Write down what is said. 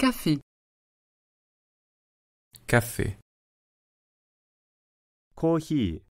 Café. Café. Coffee.